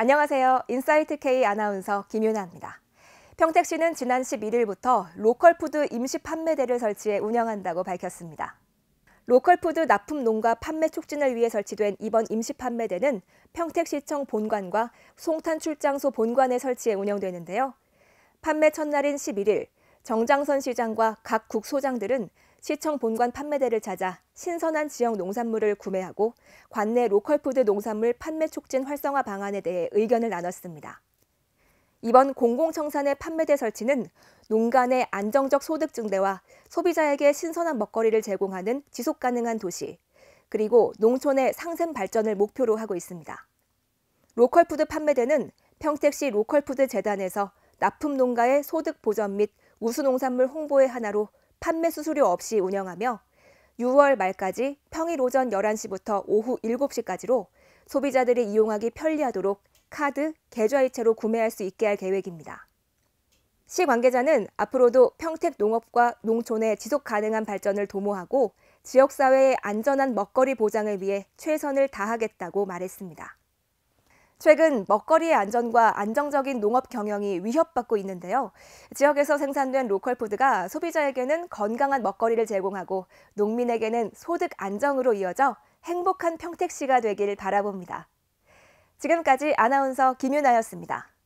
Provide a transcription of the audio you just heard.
안녕하세요. 인사이트 K 아나운서 김윤아입니다. 평택시는 지난 11일부터 로컬푸드 임시 판매대를 설치해 운영한다고 밝혔습니다. 로컬푸드 납품 농가 판매 촉진을 위해 설치된 이번 임시 판매대는 평택시청 본관과 송탄 출장소 본관에 설치해 운영되는데요. 판매 첫날인 11일 정장선 시장과 각 국소장들은 시청 본관 판매대를 찾아 신선한 지역 농산물을 구매하고 관내 로컬푸드 농산물 판매 촉진 활성화 방안에 대해 의견을 나눴습니다. 이번 공공청산의 판매대 설치는 농간의 안정적 소득 증대와 소비자에게 신선한 먹거리를 제공하는 지속 가능한 도시, 그리고 농촌의 상생 발전을 목표로 하고 있습니다. 로컬푸드 판매대는 평택시 로컬푸드 재단에서 납품 농가의 소득 보전 및 우수농산물 홍보의 하나로 판매 수수료 없이 운영하며 6월 말까지 평일 오전 11시부터 오후 7시까지로 소비자들이 이용하기 편리하도록 카드, 계좌이체로 구매할 수 있게 할 계획입니다. 시 관계자는 앞으로도 평택 농업과 농촌의 지속 가능한 발전을 도모하고 지역사회의 안전한 먹거리 보장을 위해 최선을 다하겠다고 말했습니다. 최근 먹거리의 안전과 안정적인 농업 경영이 위협받고 있는데요. 지역에서 생산된 로컬 푸드가 소비자에게는 건강한 먹거리를 제공하고 농민에게는 소득 안정으로 이어져 행복한 평택시가 되길 바라봅니다. 지금까지 아나운서 김윤아였습니다.